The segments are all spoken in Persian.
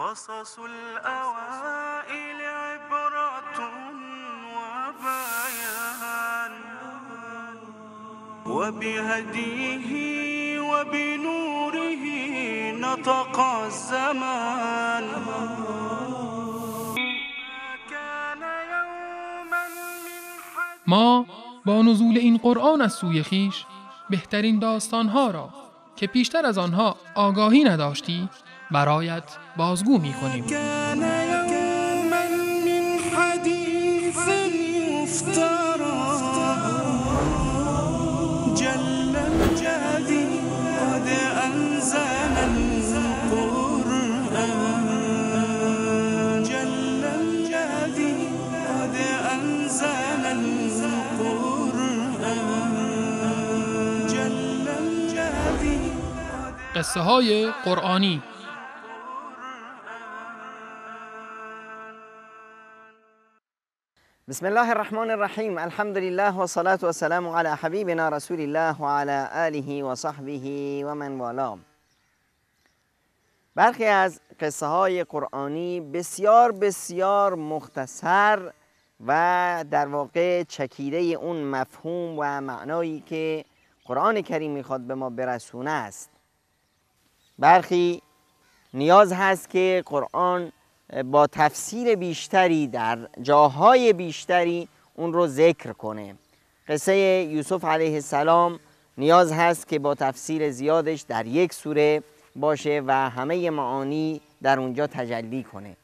قصص الأوائل عبرة وبيان وبهديه وبنوره نطق الزمان ما با نزول این قرآن از سوی خیش بهترین داستانها را که پیشتر از آنها آگاهی نداشتی برایت بازگو می کنیم قصه های قرآنی بسم الله الرحمن الرحیم الحمد لله و صلاة و سلام علی حبیبنا رسول الله و علی آله و صحبه و من والام برخی از قصه های قرآنی بسیار بسیار مختصر و در واقع چکیده اون مفهوم و معنایی که قرآن کریم میخواد به ما برسونه است برخی نیاز هست که قرآن با تفسیر بیشتری در جاهای بیشتری اون رو ذکر کنه قصه یوسف علیه السلام نیاز هست که با تفسیر زیادش در یک سوره باشه و همه معانی در اونجا تجلی کنه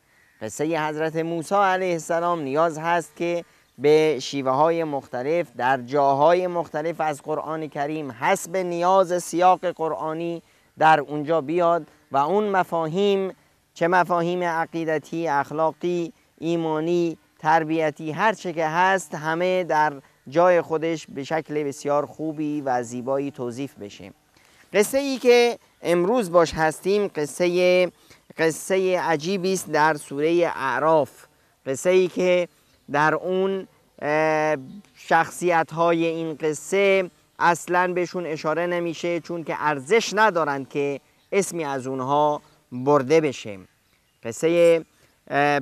قصه حضرت موسی علیه السلام نیاز هست که به شیوه های مختلف در جاهای مختلف از قرآن کریم حسب نیاز سیاق قرآنی در اونجا بیاد و اون مفاهیم چه مفاهیم عقیدتی، اخلاقی، ایمانی، تربیتی هر چه که هست همه در جای خودش به شکل بسیار خوبی و زیبایی توضیف بشه قصه ای که امروز باش هستیم قصه قصه عجیبی است در سوره اعراف قصه ای که در اون شخصیت های این قصه اصلا بهشون اشاره نمیشه چون که ارزش ندارند که اسمی از اونها برده بشیم قصه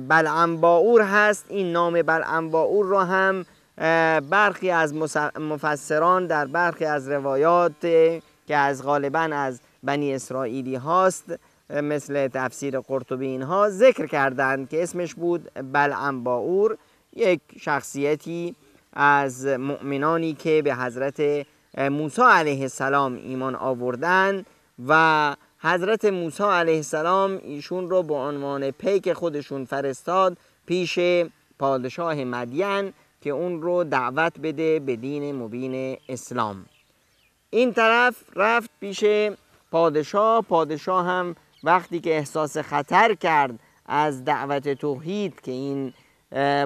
بلعم باور هست این نام بلعم باور را هم برخی از مفسران در برخی از روایات که از غالبا از بنی اسرائیلی هاست مثل تفسیر قرطبی اینها ذکر کردند که اسمش بود بلعم یک شخصیتی از مؤمنانی که به حضرت موسی علیه السلام ایمان آوردند و حضرت موسی علیه السلام ایشون رو به عنوان پیک خودشون فرستاد پیش پادشاه مدین که اون رو دعوت بده به دین مبین اسلام این طرف رفت پیش پادشاه پادشاه هم وقتی که احساس خطر کرد از دعوت توحید که این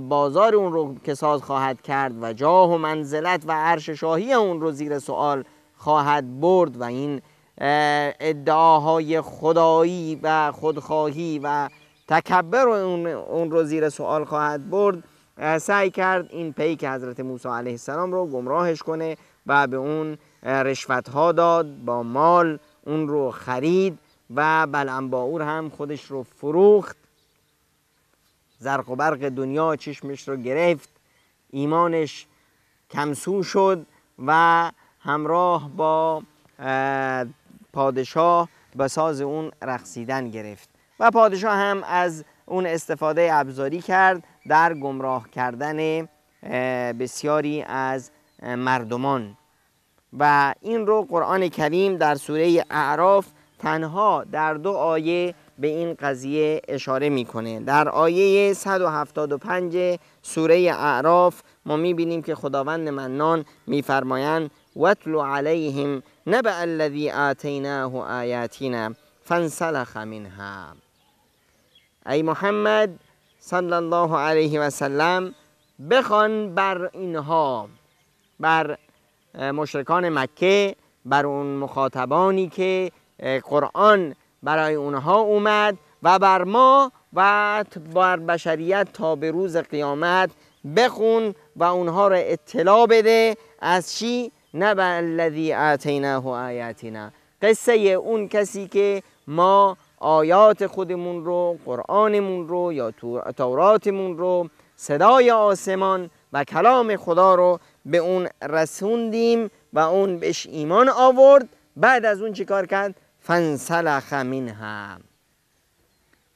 بازار اون رو کساد خواهد کرد و جاه و منزلت و عرش شاهی اون رو زیر سوال خواهد برد و این ادعاهای خدایی و خودخواهی و تکبر اون رو زیر سوال خواهد برد سعی کرد این پیک حضرت موسی علیه السلام رو گمراهش کنه و به اون رشوت ها داد با مال اون رو خرید و بلعنباور هم خودش رو فروخت زرق و برق دنیا چشمش رو گرفت ایمانش کمسو شد و همراه با پادشاه به ساز اون رقصیدن گرفت و پادشاه هم از اون استفاده ابزاری کرد در گمراه کردن بسیاری از مردمان و این رو قرآن کریم در سوره اعراف تنها در دو آیه به این قضیه اشاره میکنه در آیه 175 سوره اعراف ما میبینیم که خداوند منان میفرمایند وطلو علیهم نبع الذی آتیناه آیاتنا فانسلخ منها ای محمد صلی الله علیه و سلم بخوان بر اینها بر مشرکان مکه بر اون مخاطبانی که قرآن برای اونها اومد و بر ما و بر بشریت تا به روز قیامت بخون و اونها را اطلاع بده از چی نبع الذی آتیناه آیاتنا قصه اون کسی که ما آیات خودمون رو قرآنمون رو یا توراتمون رو صدای آسمان و کلام خدا رو به اون رسوندیم و اون بهش ایمان آورد بعد از اون چیکار کرد فنسلخ منها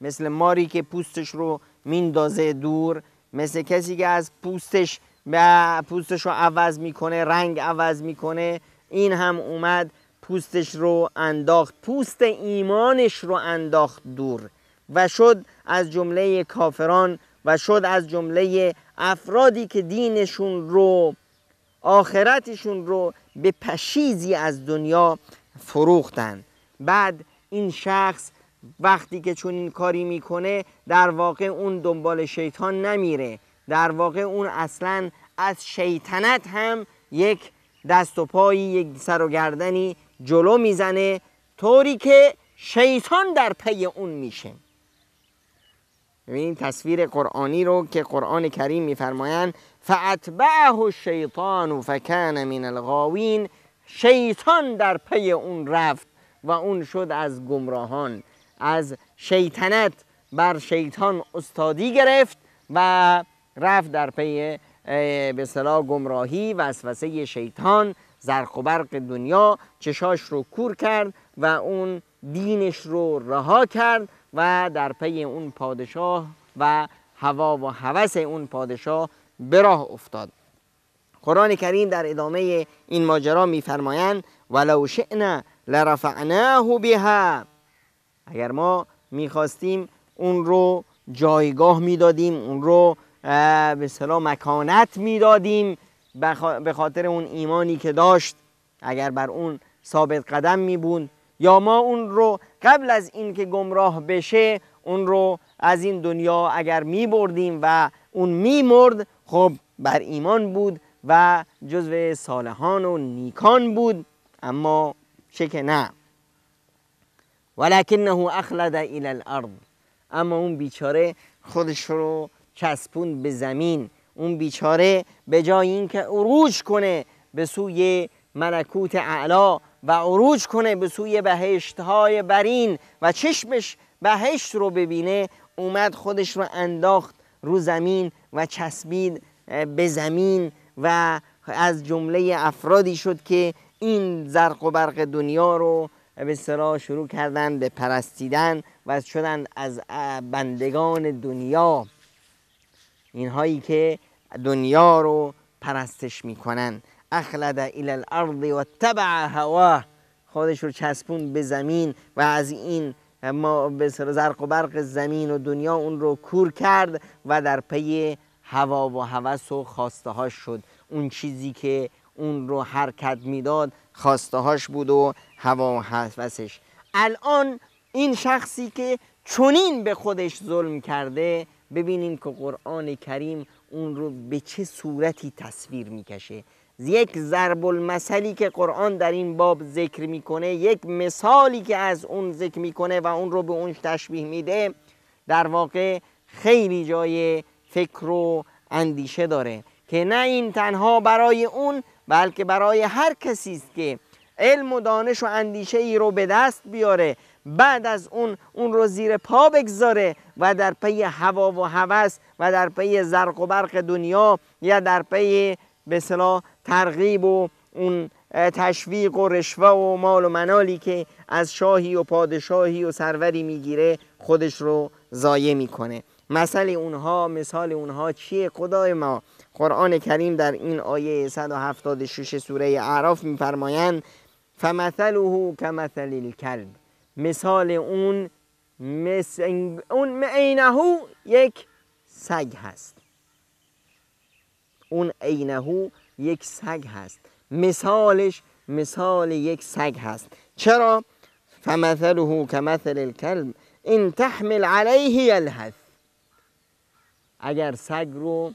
مثل ماری که پوستش رو میندازه دور مثل کسی که از پوستش به پوستش رو عوض میکنه رنگ عوض میکنه این هم اومد پوستش رو انداخت پوست ایمانش رو انداخت دور و شد از جمله کافران و شد از جمله افرادی که دینشون رو آخرتشون رو به پشیزی از دنیا فروختن بعد این شخص وقتی که چون این کاری میکنه در واقع اون دنبال شیطان نمیره در واقع اون اصلا از شیطنت هم یک دست و پایی یک سر و گردنی جلو میزنه طوری که شیطان در پی اون میشه ببینید تصویر قرآنی رو که قرآن کریم میفرمایند فاتبعه الشیطان فکان من الغاوین شیطان در پی اون رفت و اون شد از گمراهان از شیطنت بر شیطان استادی گرفت و رفت در پی به اصطلاح گمراهی وسوسه شیطان زرق و برق دنیا چشاش رو کور کرد و اون دینش رو رها کرد و در پی اون پادشاه و هوا و هوس اون پادشاه به راه افتاد قرآن کریم در ادامه این ماجرا میفرمایند ولو شئنا لرفعناه بها اگر ما میخواستیم اون رو جایگاه میدادیم اون رو به صلاح مکانت میدادیم به خاطر اون ایمانی که داشت اگر بر اون ثابت قدم می یا ما اون رو قبل از اینکه گمراه بشه اون رو از این دنیا اگر می بردیم و اون می مرد خب بر ایمان بود و جزو صالحان و نیکان بود اما چه که نه ولکنه اخلد الی الارض اما اون بیچاره خودش رو چسبون به زمین اون بیچاره به جای اینکه عروج کنه به سوی ملکوت اعلا و عروج کنه به سوی بهشت های برین و چشمش بهشت رو ببینه اومد خودش رو انداخت رو زمین و چسبید به زمین و از جمله افرادی شد که این زرق و برق دنیا رو به سرا شروع کردن به پرستیدن و شدن از بندگان دنیا اینهایی که دنیا رو پرستش میکنن اخلد الى الارض و تبع هواه خودش رو چسبون به زمین و از این ما به زرق و برق زمین و دنیا اون رو کور کرد و در پی هوا و هوس و خواسته هاش شد اون چیزی که اون رو حرکت میداد خواسته هاش بود و هوا و هوسش الان این شخصی که چنین به خودش ظلم کرده ببینیم که قرآن کریم اون رو به چه صورتی تصویر میکشه یک ضرب المثلی که قرآن در این باب ذکر میکنه یک مثالی که از اون ذکر میکنه و اون رو به اون تشبیه میده در واقع خیلی جای فکر و اندیشه داره که نه این تنها برای اون بلکه برای هر کسی است که علم و دانش و اندیشه ای رو به دست بیاره بعد از اون اون رو زیر پا بگذاره و در پی هوا و هوس و در پی زرق و برق دنیا یا در پی به صلاح ترغیب و اون تشویق و رشوه و مال و منالی که از شاهی و پادشاهی و سروری میگیره خودش رو ضایع میکنه مثل اونها مثال اونها چیه خدای ما قرآن کریم در این آیه 176 سوره اعراف میفرمایند فمثله کمثل الکلب مثال اون مثل اون یک سگ هست اون عینهو یک سگ هست مثالش مثال یک سگ هست چرا فمثله کمثل الکلب ان تحمل علیه یلهث اگر سگ رو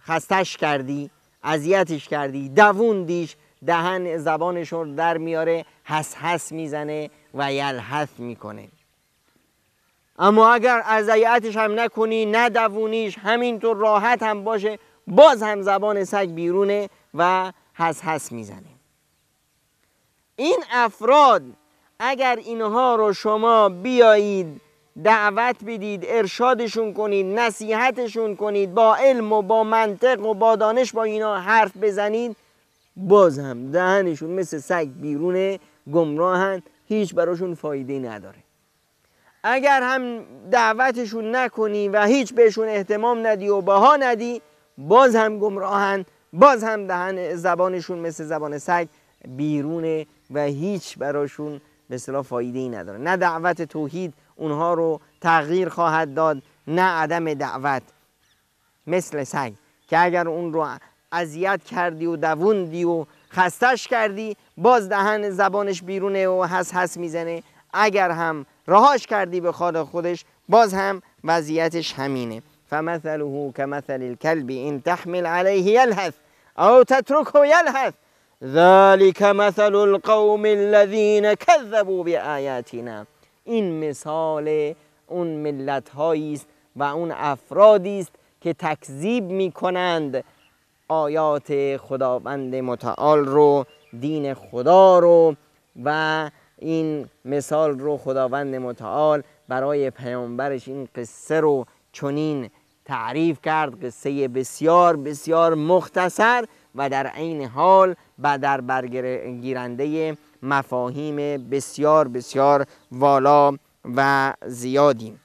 خستش کردی اذیتش کردی دووندیش دهن زبانش رو در میاره حس حس میزنه و یلحث میکنه اما اگر اذیتش هم نکنی ندوونیش همینطور راحت هم باشه باز هم زبان سگ بیرونه و حس حس میزنه این افراد اگر اینها رو شما بیایید دعوت بدید ارشادشون کنید نصیحتشون کنید با علم و با منطق و با دانش با اینا حرف بزنید باز هم دهنشون مثل سگ بیرونه گمراهن هیچ براشون فایده نداره اگر هم دعوتشون نکنی و هیچ بهشون احتمام ندی و باها ندی باز هم گمراهن باز هم دهن زبانشون مثل زبان سگ بیرونه و هیچ براشون به صلاح فایده ای نداره نه دعوت توحید اونها رو تغییر خواهد داد نه عدم دعوت مثل سگ که اگر اون رو اذیت کردی و دووندی و خستش کردی باز دهن زبانش بیرونه و هس هس میزنه اگر هم رهاش کردی به خدا خودش باز هم وضعیتش همینه فمثله کمثل الکلب این تحمل علیه یلحث او تتركه يلهث ذلك مثل القوم الذين كذبوا بآياتنا این مثال اون ملت است و اون افرادی است که تکذیب میکنند آیات خداوند متعال رو دین خدا رو و این مثال رو خداوند متعال برای پیامبرش این قصه رو چنین تعریف کرد قصه بسیار بسیار مختصر و در عین حال و در برگیرنده مفاهیم بسیار بسیار والا و زیادی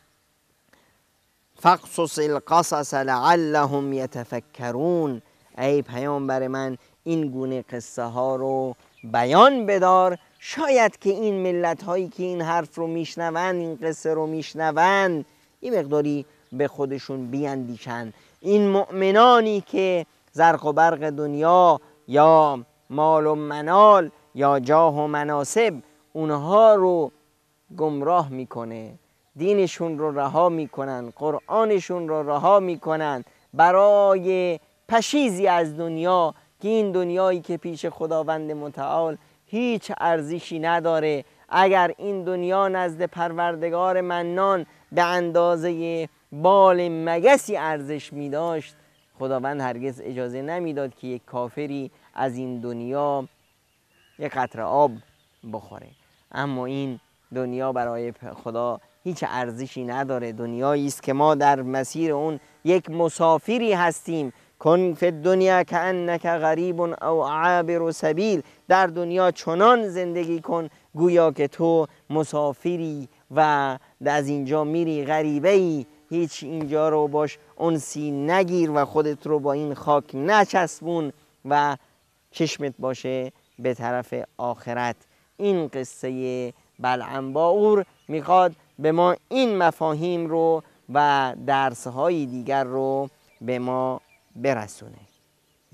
فقصص القصص لعلهم یتفکرون ای پیامبر من این گونه قصه ها رو بیان بدار شاید که این ملت هایی که این حرف رو میشنوند این قصه رو میشنوند این مقداری به خودشون بیندیشند این مؤمنانی که زرق و برق دنیا یا مال و منال یا جاه و مناسب اونها رو گمراه میکنه دینشون رو رها میکنن قرآنشون رو رها میکنن برای پشیزی از دنیا که این دنیایی که پیش خداوند متعال هیچ ارزشی نداره اگر این دنیا نزد پروردگار منان به اندازه بال مگسی ارزش می خداوند هرگز اجازه نمیداد که یک کافری از این دنیا یک قطر آب بخوره اما این دنیا برای خدا هیچ ارزشی نداره دنیایی است که ما در مسیر اون یک مسافری هستیم کن فی دنیا که غریب او عابر سبیل در دنیا چنان زندگی کن گویا که تو مسافری و از اینجا میری غریبه ای هیچ اینجا رو باش انسی نگیر و خودت رو با این خاک نچسبون و چشمت باشه به طرف آخرت این قصه بلعنباور میخواد به ما این مفاهیم رو و های دیگر رو به ما برسونه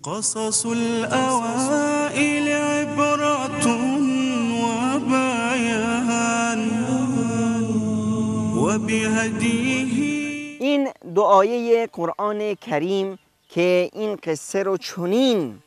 قصص الاوائل و و این دعایه قرآن کریم که این قصه رو چنین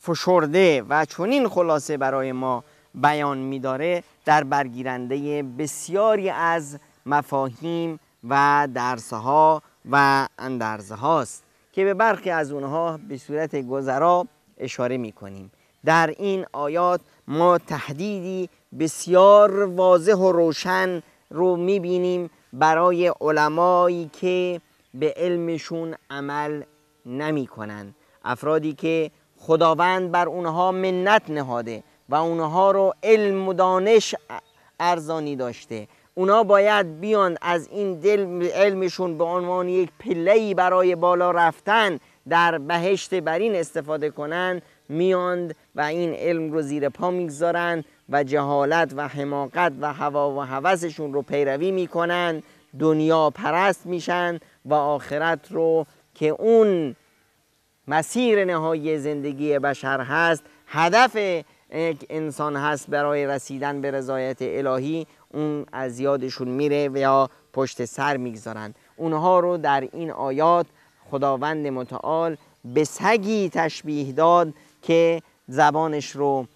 فشرده و چنین خلاصه برای ما بیان می‌داره در برگیرنده بسیاری از مفاهیم و درسها و اندرزهاست. هاست که به برخی از اونها به صورت گذرا اشاره می کنیم در این آیات ما تهدیدی بسیار واضح و روشن رو می بینیم برای علمایی که به علمشون عمل نمی کنن. افرادی که خداوند بر اونها منت نهاده و اونها رو علم و دانش ارزانی داشته اونا باید بیان از این دل علمشون به عنوان یک پلهی برای بالا رفتن در بهشت برین استفاده کنند میاند و این علم رو زیر پا میگذارند و جهالت و حماقت و هوا و هوسشون رو پیروی میکنن دنیا پرست میشن و آخرت رو که اون مسیر نهایی زندگی بشر هست هدف انسان هست برای رسیدن به رضایت الهی اون از یادشون میره و یا پشت سر میگذارند اونها رو در این آیات خداوند متعال به سگی تشبیه داد که زبانش رو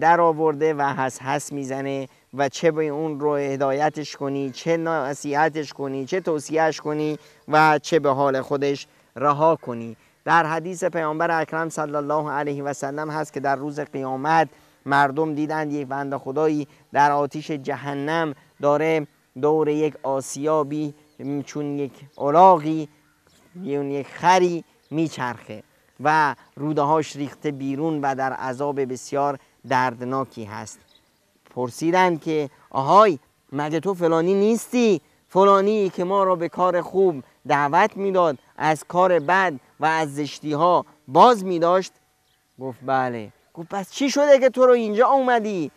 در آورده و حس حس میزنه و چه به اون رو هدایتش کنی چه نصیحتش کنی چه توصیهش کنی و چه به حال خودش رها کنی در حدیث پیامبر اکرم صلی الله علیه و سلم هست که در روز قیامت مردم دیدند یک بنده خدایی در آتیش جهنم داره دور یک آسیابی چون یک علاقی یون یک خری میچرخه و روده هاش ریخته بیرون و در عذاب بسیار دردناکی هست پرسیدند که آهای مگه تو فلانی نیستی فلانی که ما را به کار خوب دعوت میداد از کار بد و از زشتی ها باز می گفت بله گفت پس چی شده که تو رو اینجا اومدی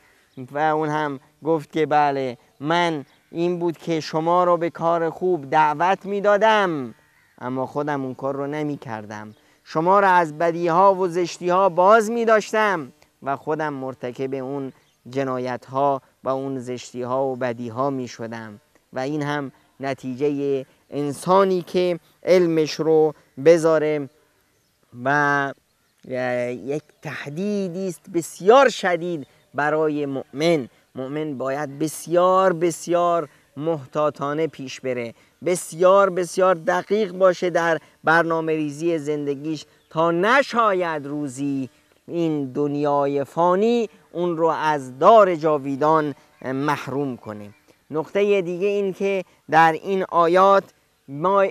و اون هم گفت که بله من این بود که شما رو به کار خوب دعوت میدادم اما خودم اون کار رو نمی کردم شما رو از بدی ها و زشتی ها باز می داشتم و خودم مرتکب اون جنایت ها و اون زشتی ها و بدی ها می شدم و این هم نتیجه انسانی که علمش رو بذاره و یک تهدیدی است بسیار شدید برای مؤمن مؤمن باید بسیار بسیار محتاطانه پیش بره بسیار بسیار دقیق باشه در برنامه ریزی زندگیش تا نشاید روزی این دنیای فانی اون رو از دار جاویدان محروم کنه نقطه دیگه این که در این آیات ما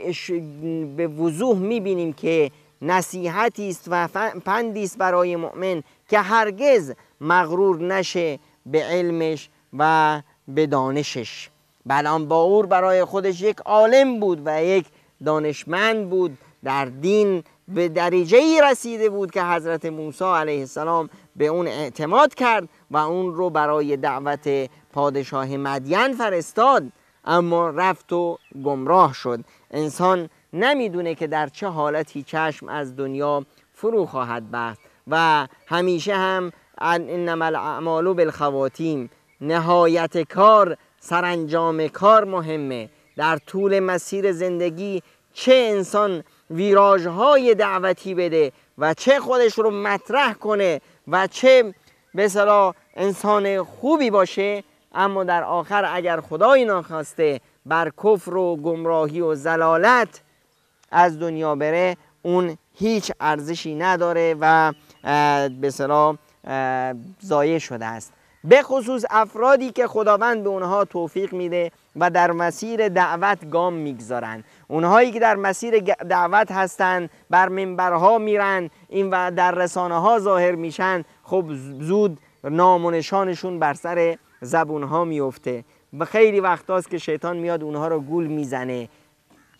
به وضوح میبینیم که نصیحتی است و پندی است برای مؤمن که هرگز مغرور نشه به علمش و به دانشش بلان باور برای خودش یک عالم بود و یک دانشمند بود در دین به دریجه ای رسیده بود که حضرت موسی علیه السلام به اون اعتماد کرد و اون رو برای دعوت پادشاه مدین فرستاد اما رفت و گمراه شد انسان نمیدونه که در چه حالتی چشم از دنیا فرو خواهد بست و همیشه هم انما الاعمال بالخواتیم نهایت کار سرانجام کار مهمه در طول مسیر زندگی چه انسان ویراژهای دعوتی بده و چه خودش رو مطرح کنه و چه به انسان خوبی باشه اما در آخر اگر خدای ناخواسته بر کفر و گمراهی و زلالت از دنیا بره اون هیچ ارزشی نداره و به صلاح ضایع شده است به خصوص افرادی که خداوند به اونها توفیق میده و در مسیر دعوت گام میگذارن اونهایی که در مسیر دعوت هستند بر منبرها میرن این و در رسانه ها ظاهر میشن خب زود نام و نشانشون بر سر زبونها میفته و خیلی وقت که شیطان میاد اونها رو گول میزنه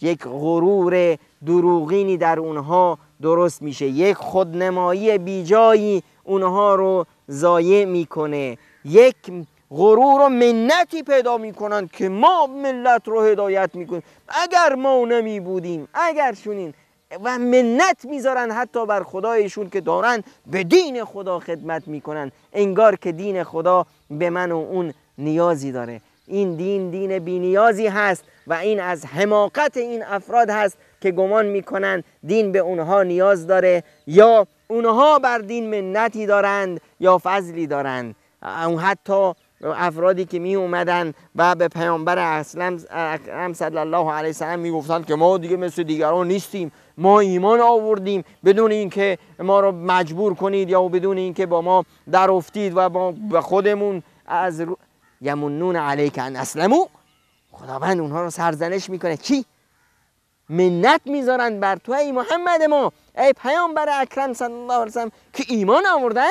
یک غرور دروغینی در اونها درست میشه یک خودنمایی بیجایی اونها رو ضایع میکنه یک غرور و منتی پیدا میکنند که ما ملت رو هدایت میکنیم اگر ما نمی بودیم اگر شونین و منت میذارن حتی بر خدایشون که دارن به دین خدا خدمت میکنن انگار که دین خدا به من و اون نیازی داره این دین دین بینیازی هست و این از حماقت این افراد هست که گمان میکنند دین به اونها نیاز داره یا اونها بر دین منتی دارند یا فضلی دارند اون حتی افرادی که می اومدن و به پیامبر اکرم صلی الله علیه وسلم می گفتن که ما دیگه مثل دیگران نیستیم ما ایمان آوردیم بدون اینکه ما رو مجبور کنید یا بدون اینکه با ما در افتید و با خودمون از یمنون علیک ان اسلمو خداوند اونها رو سرزنش میکنه چی؟ منت میذارن بر تو ای محمد ما ای پیامبر اکرم صلی الله علیه سلم که ایمان آوردن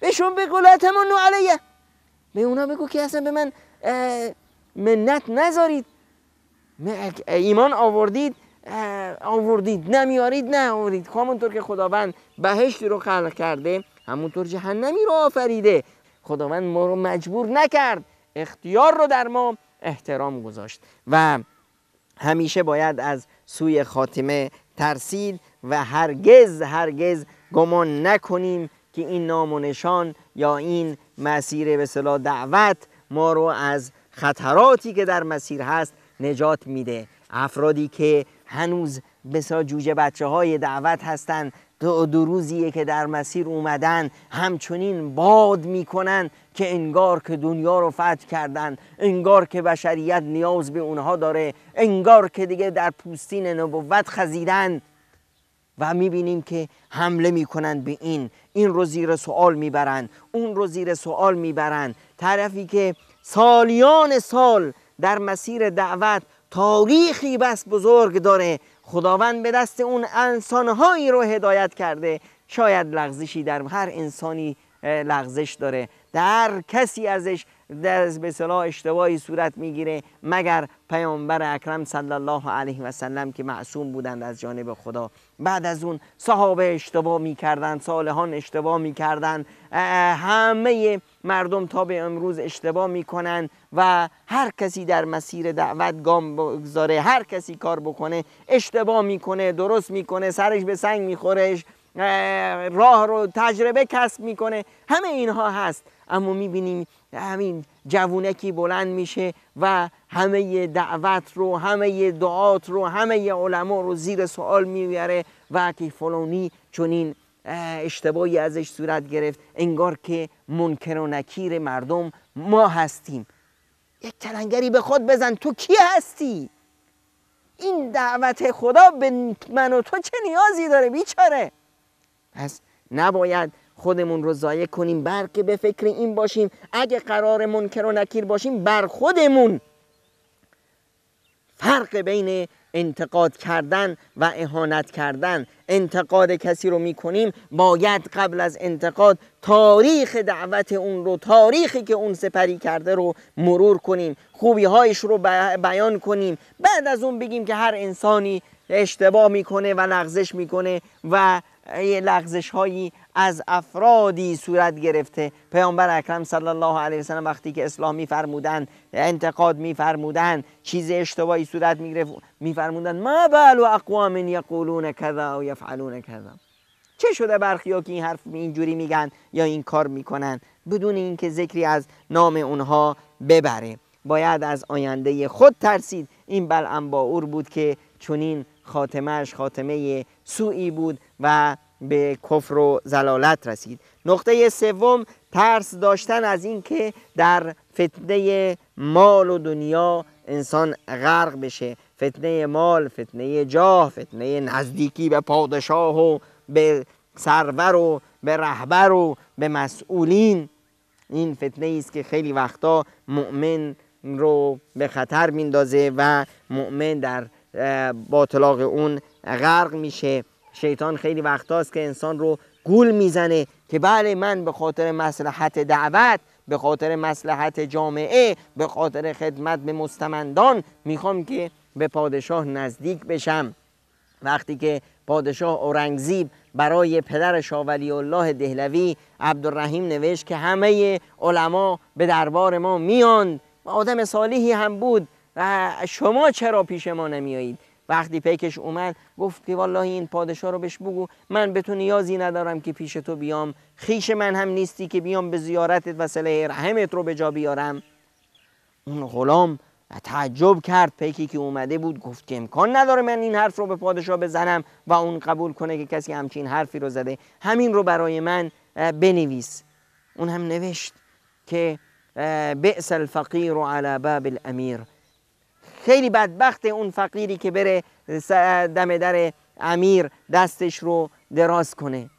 بهشون بگو لا علیه به اونا بگو که اصلا به من منت نذارید ایمان آوردید آوردید نمیارید نه آوردید همونطور که خداوند بهشتی رو خلق کرده همونطور جهنمی رو آفریده خداوند ما رو مجبور نکرد اختیار رو در ما احترام گذاشت و همیشه باید از سوی خاتمه ترسید و هرگز هرگز گمان نکنیم که این نام و نشان یا این مسیر به صلاح دعوت ما رو از خطراتی که در مسیر هست نجات میده افرادی که هنوز بسا جوجه بچه های دعوت هستند دو, روزیه که در مسیر اومدن همچنین باد میکنن که انگار که دنیا رو فتح کردن انگار که بشریت نیاز به اونها داره انگار که دیگه در پوستین نبوت خزیدن و میبینیم که حمله میکنند به این این رو زیر سوال میبرند اون رو زیر سوال میبرند طرفی که سالیان سال در مسیر دعوت تاریخی بس بزرگ داره خداوند به دست اون انسانهایی رو هدایت کرده شاید لغزشی در هر انسانی لغزش داره در کسی ازش در به صلاح اشتباهی صورت میگیره مگر پیامبر اکرم صلی الله علیه و سلم که معصوم بودند از جانب خدا بعد از اون صحابه اشتباه میکردند صالحان اشتباه میکردند همه مردم تا به امروز اشتباه میکنن و هر کسی در مسیر دعوت گام بگذاره هر کسی کار بکنه اشتباه میکنه درست میکنه سرش به سنگ میخورش راه رو تجربه کسب میکنه همه اینها هست اما بینیم همین جوونکی بلند میشه و همه دعوت رو همه دعات رو همه علما رو زیر سوال میبره و که فلانی چنین اشتباهی ازش صورت گرفت انگار که منکر و نکیر مردم ما هستیم یک تلنگری به خود بزن تو کی هستی؟ این دعوت خدا به من و تو چه نیازی داره بیچاره پس نباید خودمون رو ضایع کنیم برکه به فکر این باشیم اگه قرار منکر و نکیر باشیم بر خودمون فرق بین انتقاد کردن و اهانت کردن انتقاد کسی رو میکنیم باید قبل از انتقاد تاریخ دعوت اون رو تاریخی که اون سپری کرده رو مرور کنیم خوبی هایش رو بیان کنیم بعد از اون بگیم که هر انسانی اشتباه میکنه و لغزش میکنه و لغزش هایی از افرادی صورت گرفته پیامبر اکرم صلی الله علیه سلم وقتی که اسلام میفرمودن انتقاد میفرمودن چیز اشتباهی صورت می می‌فرمودند ما بال و اقوام یقولون کذا و یفعلون کذا چه شده برخی که این حرف اینجوری میگن یا این کار میکنن بدون اینکه ذکری از نام اونها ببره باید از آینده خود ترسید این بلعن با بود که چنین خاتمهش خاتمه سوئی بود و به کفر و زلالت رسید نقطه سوم ترس داشتن از اینکه در فتنه مال و دنیا انسان غرق بشه فتنه مال فتنه جاه فتنه نزدیکی به پادشاه و به سرور و به رهبر و به مسئولین این فتنه ای است که خیلی وقتا مؤمن رو به خطر میندازه و مؤمن در باطلاق اون غرق میشه شیطان خیلی وقتاست که انسان رو گول میزنه که بله من به خاطر مسلحت دعوت به خاطر مسلحت جامعه به خاطر خدمت به مستمندان میخوام که به پادشاه نزدیک بشم وقتی که پادشاه اورنگزیب برای پدر ولی الله دهلوی عبدالرحیم نوشت که همه علما به دربار ما میان آدم صالحی هم بود و شما چرا پیش ما نمیایید وقتی پیکش اومد گفت که والله این پادشاه رو بهش بگو من به تو نیازی ندارم که پیش تو بیام خیش من هم نیستی که بیام به زیارتت و رحمت رو به جا بیارم اون غلام تعجب کرد پیکی که اومده بود گفت که امکان نداره من این حرف رو به پادشاه بزنم و اون قبول کنه که کسی همچین حرفی رو زده همین رو برای من بنویس اون هم نوشت که بئس الفقیر علی باب الامیر خیلی بدبخت اون فقیری که بره دم در امیر دستش رو دراز کنه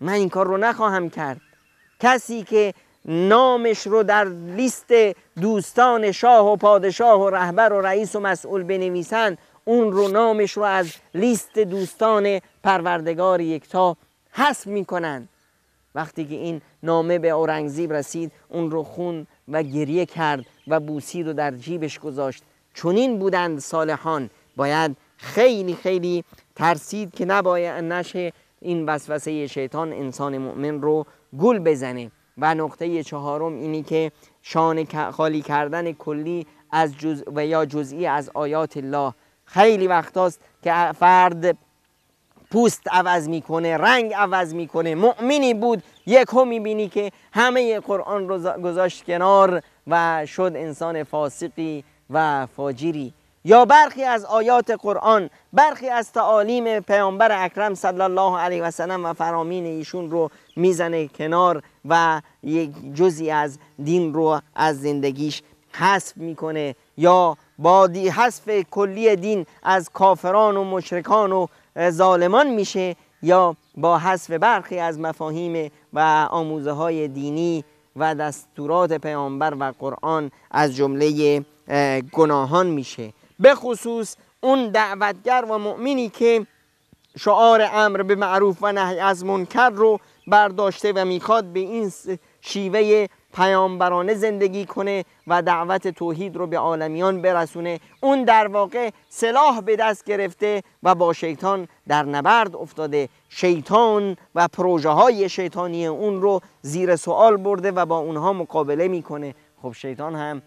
من این کار رو نخواهم کرد کسی که نامش رو در لیست دوستان شاه و پادشاه و رهبر و رئیس و مسئول بنویسند اون رو نامش رو از لیست دوستان پروردگار یکتا حذف میکنند. وقتی که این نامه به اورنگزیب رسید اون رو خون و گریه کرد و بوسید و در جیبش گذاشت چونین بودند صالحان باید خیلی خیلی ترسید که نباید نشه این وسوسه شیطان انسان مؤمن رو گول بزنه و نقطه چهارم اینی که شان خالی کردن کلی از و یا جزئی از آیات الله خیلی است که فرد پوست عوض میکنه رنگ عوض میکنه مؤمنی بود یک یکو میبینی که همه قرآن رو گذاشت کنار و شد انسان فاسقی و فاجری یا برخی از آیات قرآن برخی از تعالیم پیامبر اکرم صلی الله علیه و سلم و فرامین ایشون رو میزنه کنار و یک جزی از دین رو از زندگیش حذف میکنه یا با حذف کلی دین از کافران و مشرکان و ظالمان میشه یا با حذف برخی از مفاهیم و آموزه های دینی و دستورات پیامبر و قرآن از جمله گناهان میشه به خصوص اون دعوتگر و مؤمنی که شعار امر به معروف و نهی از منکر رو برداشته و میخواد به این شیوه پیامبرانه زندگی کنه و دعوت توحید رو به عالمیان برسونه اون در واقع سلاح به دست گرفته و با شیطان در نبرد افتاده شیطان و پروژه های شیطانی اون رو زیر سوال برده و با اونها مقابله میکنه خب شیطان هم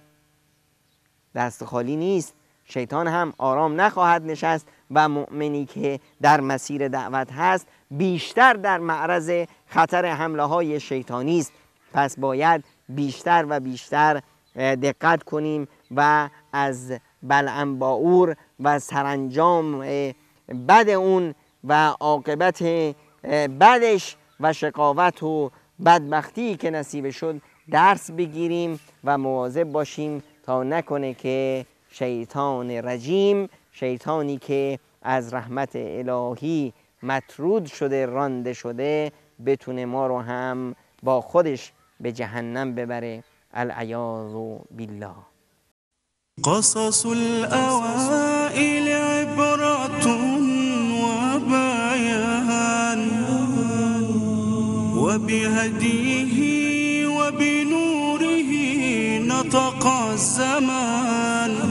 دست خالی نیست شیطان هم آرام نخواهد نشست و مؤمنی که در مسیر دعوت هست بیشتر در معرض خطر حمله های شیطانی است پس باید بیشتر و بیشتر دقت کنیم و از بلعن باور و سرانجام بد اون و عاقبت بدش و شقاوت و بدبختی که نصیب شد درس بگیریم و مواظب باشیم نکنه که شیطان رجیم شیطانی که از رحمت الهی مطرود شده رانده شده بتونه ما رو هم با خودش به جهنم ببره العیاظ بالله قصص الاوائل بیان و بهدیه الزمان